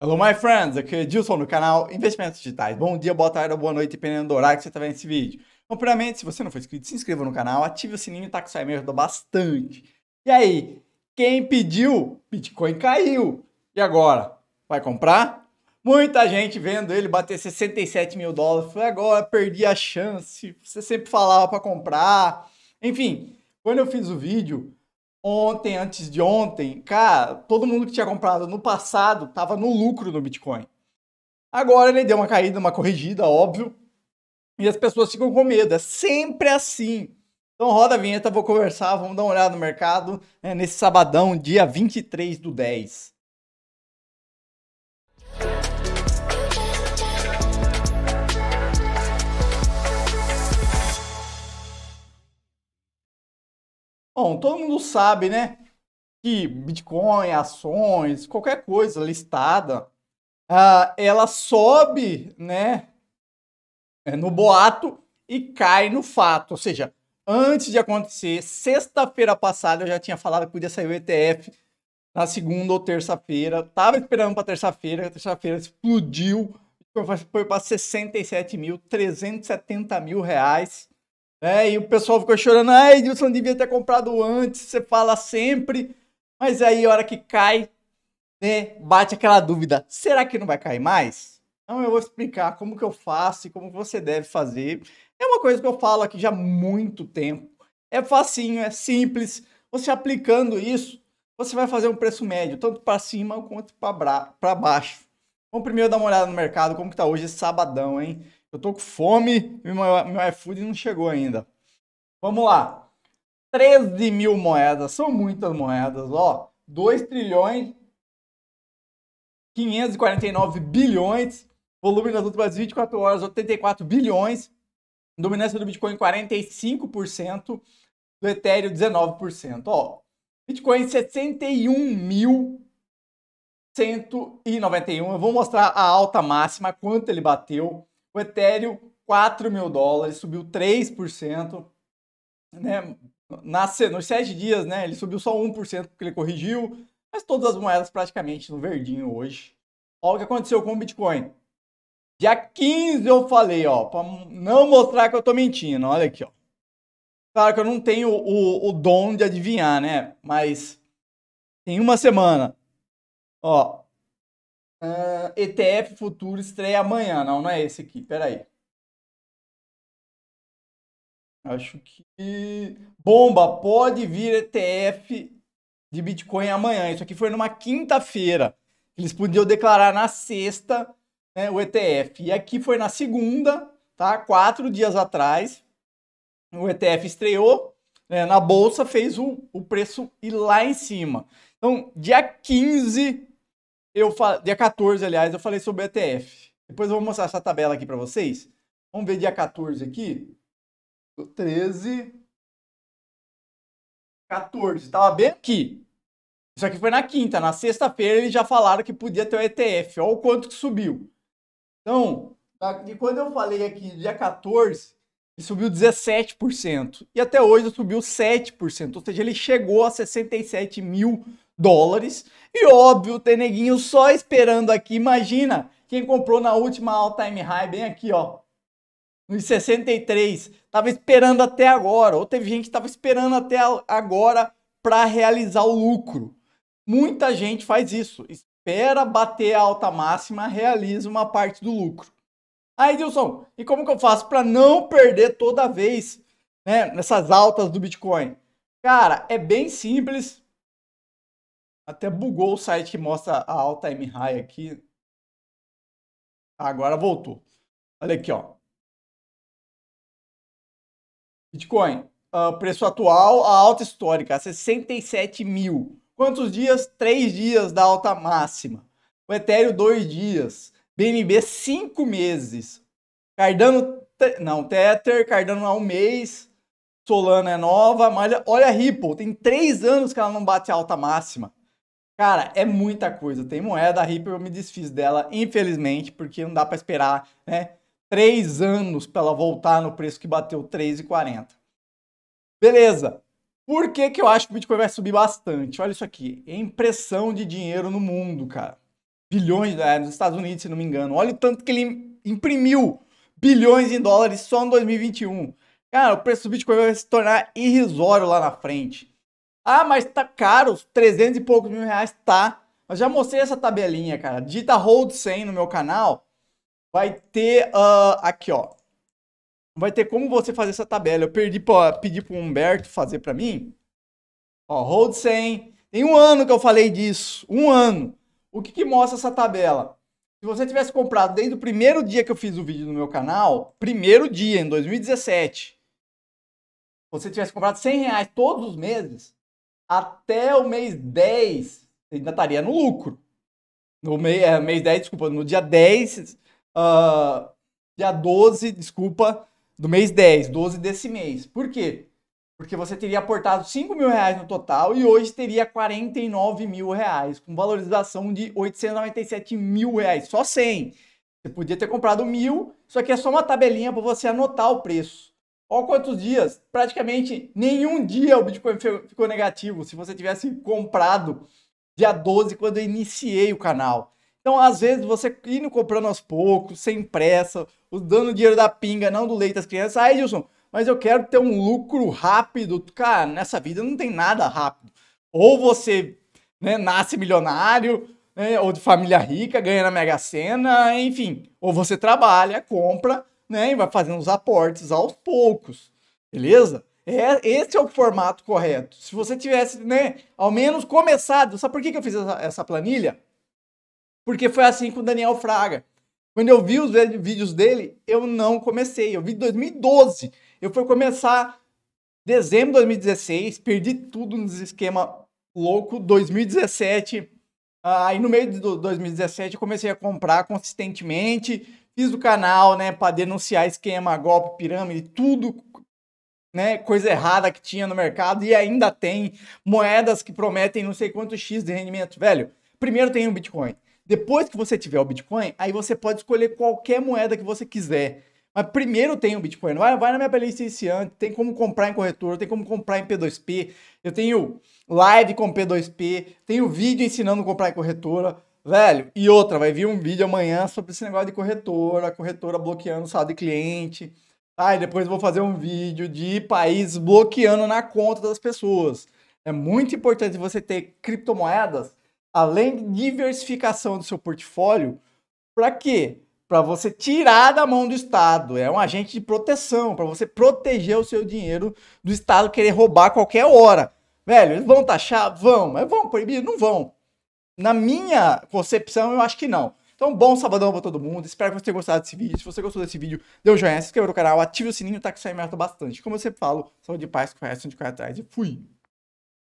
Hello, my friends! Aqui é Dilson do canal Investimentos Digitais. Bom dia, boa tarde boa noite, dependendo do horário que você está vendo esse vídeo. Bom, então, primeiramente, se você não for inscrito, se inscreva no canal, ative o sininho, tá que isso aí me ajuda bastante. E aí, quem pediu, Bitcoin caiu. E agora? Vai comprar? Muita gente vendo ele bater 67 mil dólares. foi agora perdi a chance. Você sempre falava para comprar. Enfim, quando eu fiz o vídeo, ontem, antes de ontem, cara, todo mundo que tinha comprado no passado estava no lucro no Bitcoin. Agora ele deu uma caída, uma corrigida, óbvio, e as pessoas ficam com medo. É sempre assim. Então roda a vinheta, vou conversar, vamos dar uma olhada no mercado né, nesse sabadão, dia 23 do 10. Bom, todo mundo sabe, né? Que Bitcoin, ações, qualquer coisa listada, uh, ela sobe, né? É, no boato e cai no fato. Ou seja, antes de acontecer, sexta-feira passada eu já tinha falado que podia sair o ETF na segunda ou terça-feira. Tava esperando para terça-feira, terça-feira explodiu. Foi para 67 mil, 370 mil reais. É, e o pessoal ficou chorando, ah, Edilson devia ter comprado antes, você fala sempre. Mas aí, a hora que cai, né, bate aquela dúvida, será que não vai cair mais? Então eu vou explicar como que eu faço e como você deve fazer. É uma coisa que eu falo aqui já há muito tempo. É facinho, é simples. Você aplicando isso, você vai fazer um preço médio, tanto para cima quanto para baixo. Vamos primeiro dar uma olhada no mercado, como que tá hoje, sabadão, hein? Eu tô com fome e meu, meu iFood não chegou ainda. Vamos lá. 13 mil moedas. São muitas moedas, ó. 2 trilhões 549 bilhões. Volume nas últimas 24 horas, 84 bilhões. Dominância do Bitcoin 45%, do Ethereum 19%. Ó, Bitcoin 61.191. Eu vou mostrar a alta máxima, quanto ele bateu. O Ethereum, 4 mil dólares, subiu 3%. Né? Nas, nos 7 dias, né, ele subiu só 1% porque ele corrigiu, mas todas as moedas praticamente no verdinho hoje. Olha o que aconteceu com o Bitcoin. Dia 15 eu falei, ó, para não mostrar que eu tô mentindo, olha aqui, ó. Claro que eu não tenho o, o dom de adivinhar, né? Mas em uma semana, ó, Uh, ah, ETF Futuro estreia amanhã. Não, não é esse aqui. Peraí. Acho que. Bomba, pode vir ETF de Bitcoin amanhã. Isso aqui foi numa quinta-feira. Eles podiam declarar na sexta né, o ETF. E aqui foi na segunda, tá? Quatro dias atrás. O ETF estreou né, na bolsa, fez o, o preço ir lá em cima. Então, dia 15 eu fal... dia 14, aliás, eu falei sobre ETF. Depois eu vou mostrar essa tabela aqui para vocês. Vamos ver dia 14 aqui. 13. 14. Tava bem aqui. Isso aqui foi na quinta. Na sexta-feira eles já falaram que podia ter o ETF. Olha o quanto que subiu. Então, e quando eu falei aqui, dia 14, ele subiu 17%. E até hoje subiu 7%. Ou seja, ele chegou a 67 mil dólares. E óbvio, o Teneguinho só esperando aqui. Imagina quem comprou na última all-time high, bem aqui, ó. Nos 63. Tava esperando até agora. Ou teve gente que tava esperando até agora para realizar o lucro. Muita gente faz isso. Espera bater a alta máxima, realiza uma parte do lucro. Aí, Dilson, e como que eu faço para não perder toda vez né, nessas altas do Bitcoin? Cara, é bem simples até bugou o site que mostra a all time high aqui. Agora voltou. Olha aqui, ó. Bitcoin, uh, preço atual, a alta histórica, 67 mil. Quantos dias? Três dias da alta máxima. O Ethereum, dois dias. BNB, cinco meses. Cardano, não, Tether, Cardano há um mês. Solana é nova, mas olha a Ripple, tem três anos que ela não bate a alta máxima. Cara, é muita coisa. Tem moeda, a Ripple eu me desfiz dela, infelizmente, porque não dá para esperar, né? Três anos para ela voltar no preço que bateu 3,40. Beleza. Por que, que eu acho que o Bitcoin vai subir bastante? Olha isso aqui. É impressão de dinheiro no mundo, cara. Bilhões, né? nos Estados Unidos, se não me engano. Olha o tanto que ele imprimiu bilhões em dólares só em 2021. Cara, o preço do Bitcoin vai se tornar irrisório lá na frente. Ah, mas tá caro, 300 e poucos mil reais, tá. Mas já mostrei essa tabelinha, cara. Digita Hold 100 no meu canal, vai ter uh, aqui, ó. Vai ter como você fazer essa tabela. Eu perdi pra, pedi pro Humberto fazer para mim. Ó, Hold 100. Tem um ano que eu falei disso. Um ano. O que, que mostra essa tabela? Se você tivesse comprado desde o primeiro dia que eu fiz o vídeo no meu canal, primeiro dia, em 2017, você tivesse comprado 100 reais todos os meses, até o mês 10, você ainda estaria no lucro. No mês, é, mês 10, desculpa, no dia 10, uh, ah, dia 12, desculpa, do mês 10, 12 desse mês. Por quê? Porque você teria aportado 5 mil reais no total e hoje teria 49 mil reais, com valorização de 897 mil reais, só 100. Você podia ter comprado mil, só que é só uma tabelinha para você anotar o preço. Olha quantos dias! Praticamente nenhum dia o Bitcoin ficou negativo. Se você tivesse comprado dia 12, quando eu iniciei o canal. Então, às vezes, você indo comprando aos poucos, sem pressa, dando dinheiro da pinga, não do leite das crianças. Ah, Gilson, mas eu quero ter um lucro rápido. Cara, nessa vida não tem nada rápido. Ou você né, nasce milionário, né, ou de família rica, ganha na Mega Sena, enfim. Ou você trabalha, compra né? E vai fazendo os aportes aos poucos, beleza? É, esse é o formato correto. Se você tivesse, né, ao menos começado, sabe por que, que eu fiz essa, essa planilha? Porque foi assim com o Daniel Fraga. Quando eu vi os vídeos dele, eu não comecei. Eu vi 2012. Eu fui começar dezembro de 2016, perdi tudo nos esquema louco. 2017, aí no meio de 2017 eu comecei a comprar consistentemente, Fiz o canal, né, para denunciar esquema, golpe, pirâmide, tudo, né, coisa errada que tinha no mercado e ainda tem moedas que prometem não sei quanto X de rendimento, velho. Primeiro tem o Bitcoin. Depois que você tiver o Bitcoin, aí você pode escolher qualquer moeda que você quiser. Mas primeiro tem o Bitcoin. Vai, vai na minha playlist iniciante, tem como comprar em corretora, tem como comprar em P2P. Eu tenho live com P2P, tenho vídeo ensinando a comprar em corretora. Velho, e outra, vai vir um vídeo amanhã sobre esse negócio de corretora, corretora bloqueando saldo de cliente. Aí ah, depois vou fazer um vídeo de país bloqueando na conta das pessoas. É muito importante você ter criptomoedas, além de diversificação do seu portfólio, para quê? Para você tirar da mão do Estado. É um agente de proteção, para você proteger o seu dinheiro do Estado querer roubar a qualquer hora. Velho, eles vão taxar? Vão. Mas vão proibir? Não vão. Na minha concepção, eu acho que não. Então, bom sabadão pra todo mundo. Espero que você tenha gostado desse vídeo. Se você gostou desse vídeo, dê um joinha, se inscreva no canal, ative o sininho, tá que isso aí ajuda bastante. Como eu sempre falo, saúde de paz, correção de correr atrás é e fui!